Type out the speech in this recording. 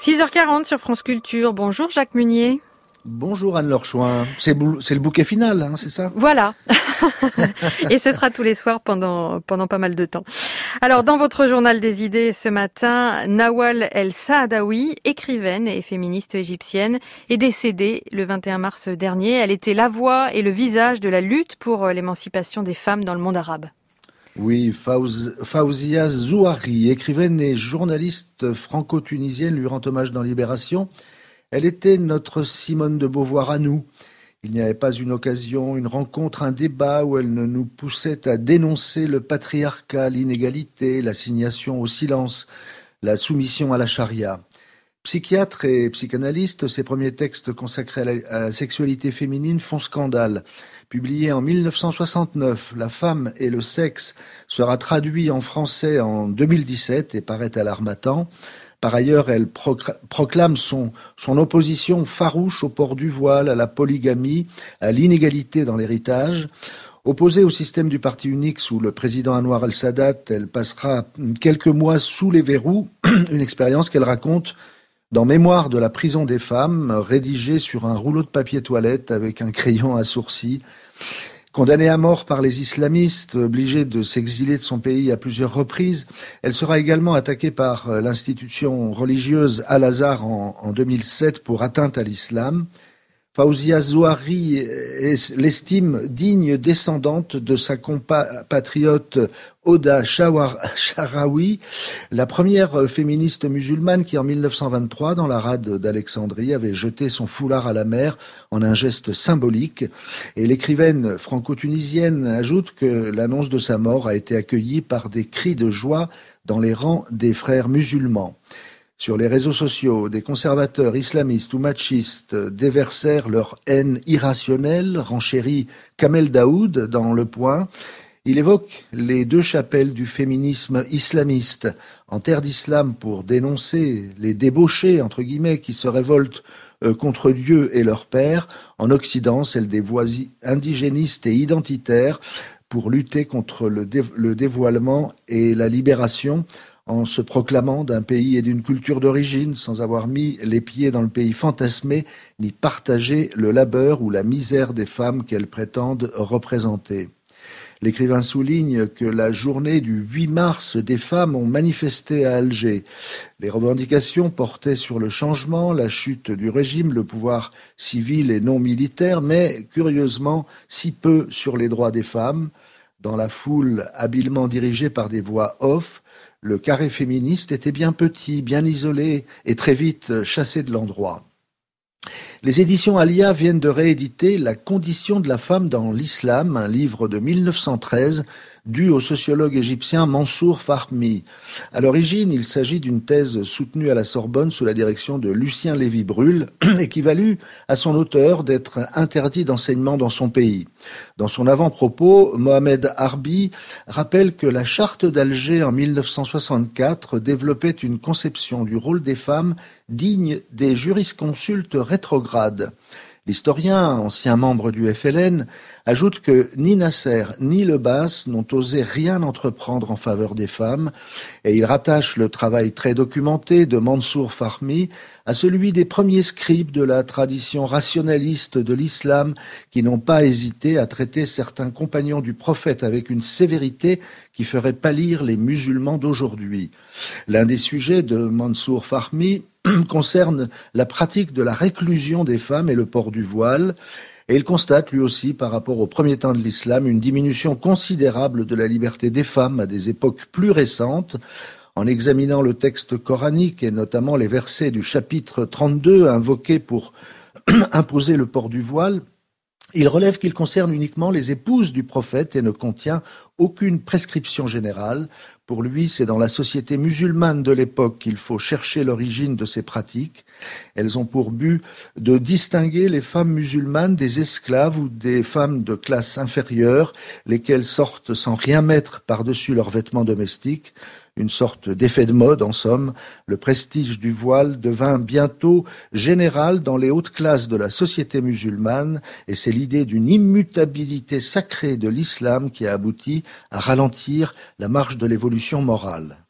6h40 sur France Culture. Bonjour Jacques Munier. Bonjour Anne-Laure Chouin. C'est, le bouquet final, hein, c'est ça Voilà. Et ce sera tous les soirs pendant, pendant pas mal de temps. Alors, dans votre journal des idées ce matin, Nawal El Saadawi, écrivaine et féministe égyptienne, est décédée le 21 mars dernier. Elle était la voix et le visage de la lutte pour l'émancipation des femmes dans le monde arabe. Oui, Faouzia Zouari, écrivaine et journaliste franco-tunisienne, lui rend hommage dans Libération. Elle était notre Simone de Beauvoir à nous. Il n'y avait pas une occasion, une rencontre, un débat où elle ne nous poussait à dénoncer le patriarcat, l'inégalité, l'assignation au silence, la soumission à la charia. Psychiatre et psychanalyste, ses premiers textes consacrés à la sexualité féminine font scandale. Publiée en 1969, La femme et le sexe, sera traduit en français en 2017 et paraît à l'Armatan. Par ailleurs, elle proclame son, opposition farouche au port du voile, à la polygamie, à l'inégalité dans l'héritage. Opposée au système du parti unique sous le président Anwar el-Sadat, elle passera quelques mois sous les verrous, une expérience qu'elle raconte dans Mémoire de la prison des femmes, rédigée sur un rouleau de papier toilette avec un crayon à assourci. Condamnée à mort par les islamistes, obligée de s'exiler de son pays à plusieurs reprises, elle sera également attaquée par euh, l'institution religieuse Al-Azhar en, en, 2007 pour atteinte à l'islam. Fawzia Zouari l'estime digne descendante de sa compatriote Oda Sharawi, la première féministe musulmane qui en 1923, dans la rade d'Alexandrie, avait jeté son foulard à la mer en un geste symbolique. Et l'écrivaine franco-tunisienne ajoute que l'annonce de sa mort a été accueillie par des cris de joie dans les rangs des frères musulmans. Sur les réseaux sociaux, des conservateurs islamistes ou machistes déversèrent leur haine irrationnelle, renchérit Kamel Daoud dans Le Point. Il évoque les deux chapelles du féminisme islamiste en terre d'islam pour dénoncer les débauchés, entre guillemets, qui se révoltent euh, contre Dieu et leur père. En Occident, celle des voix indigénistes et identitaires pour lutter contre le, dévoilement et la libération en se proclamant d'un pays et d'une culture d'origine, sans avoir mis les pieds dans le pays fantasmé, ni partagé le labeur ou la misère des femmes qu'elles prétendent représenter. L'écrivain souligne que la journée du 8 mars, des femmes ont manifesté à Alger. Les revendications portaient sur le changement, la chute du régime, le pouvoir civil et non militaire, mais curieusement si peu sur les droits des femmes dans la foule habilement dirigée par des voix off, le carré féministe était bien petit, bien isolé et très vite chassé de l'endroit. Les éditions Alia viennent de rééditer La condition de la femme dans l'islam, un livre de 1913 dû au sociologue égyptien Mansour Fahmi. À l'origine, il s'agit d'une thèse soutenue à la Sorbonne sous la direction de Lucien Lévy-Brulle et qui valut à son auteur d'être interdit d'enseignement dans son pays. Dans son avant-propos, Mohamed Harbi rappelle que la charte d'Alger en 1964 développait une conception du rôle des femmes digne des jurisconsultes rétrogrades L'historien, ancien membre du FLN, ajoute que ni Nasser ni Le n'ont osé rien entreprendre en faveur des femmes, et il rattache le travail très documenté de Mansour Farmi à celui des premiers scribes de la tradition rationaliste de l'islam qui n'ont pas hésité à traiter certains compagnons du prophète avec une sévérité qui ferait pâlir les musulmans d'aujourd'hui. L'un des sujets de Mansour Farmi concerne la pratique de la réclusion des femmes et le port du voile. Et il constate lui aussi, par rapport au premier temps de l'islam, une diminution considérable de la liberté des femmes à des époques plus récentes. En examinant le texte coranique et notamment les versets du chapitre 32 invoqués pour imposer le port du voile, il relève qu'il concerne uniquement les épouses du prophète et ne contient aucune prescription générale. Pour lui, c'est dans la société musulmane de l'époque qu'il faut chercher l'origine de ces pratiques. Elles ont pour but de distinguer les femmes musulmanes des esclaves ou des femmes de classe inférieure, lesquelles sortent sans rien mettre par-dessus leurs vêtements domestiques une sorte d'effet de mode en somme. Le prestige du voile devint bientôt général dans les hautes classes de la société musulmane et c'est l'idée d'une immutabilité sacrée de l'islam qui a abouti à ralentir la marche de l'évolution morale.